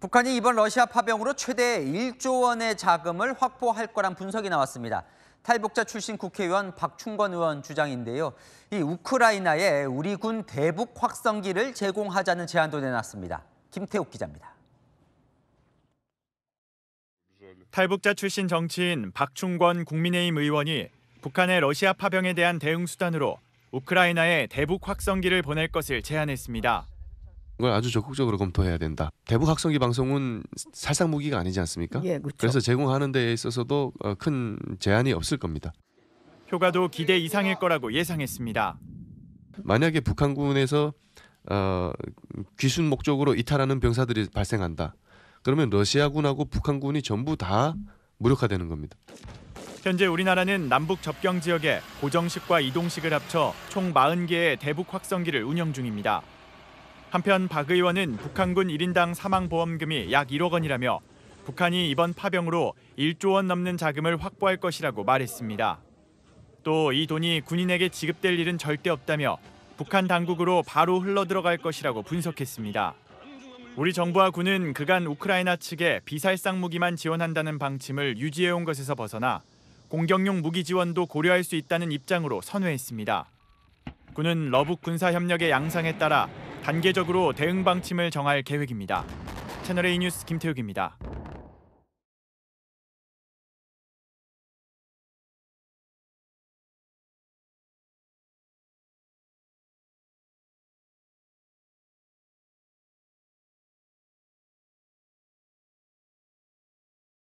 북한이 이번 러시아 파병으로 최대 1조 원의 자금을 확보할 거란 분석이 나왔습니다. 탈북자 출신 국회의원 박충건 의원 주장인데요. 이 우크라이나에 우리 군 대북 확성기를 제공하자는 제안도 내놨습니다. 김태욱 기자입니다. 탈북자 출신 정치인 박충권 국민의힘 의원이 북한의 러시아 파병에 대한 대응 수단으로 우크라이나에 대북 확성기를 보낼 것을 제안했습니다. 걸 아주 적극적으로 검토해야 된다. 대북 확성기 방송은 살상 무기가 아니지 않습니까? 예, 그렇죠. 그래서 제공하는 데 있어서도 어, 큰 제한이 없을 겁니다. 효과도 기대 이상일 거라고 예상했습니다. 만약에 북한군에서 어, 귀순 목적으로 이탈하는 병사들이 발생한다. 그러면 러시아군하고 북한군이 전부 다 무력화되는 겁니다. 현재 우리나라는 남북 접경 지역에 고정식과 이동식을 합쳐 총 40개의 대북 확성기를 운영 중입니다. 한편 박 의원은 북한군 1인당 사망보험금이 약 1억 원이라며 북한이 이번 파병으로 1조 원 넘는 자금을 확보할 것이라고 말했습니다. 또 이 돈이 군인에게 지급될 일은 절대 없다며 북한 당국으로 바로 흘러들어갈 것이라고 분석했습니다. 우리 정부와 군은 그간 우크라이나 측에 비살상 무기만 지원한다는 방침을 유지해온 것에서 벗어나 공격용 무기 지원도 고려할 수 있다는 입장으로 선회했습니다. 군은 러북 군사 협력의 양상에 따라 단계적으로 대응 방침을 정할 계획입니다. 채널A 뉴스 김태욱입니다.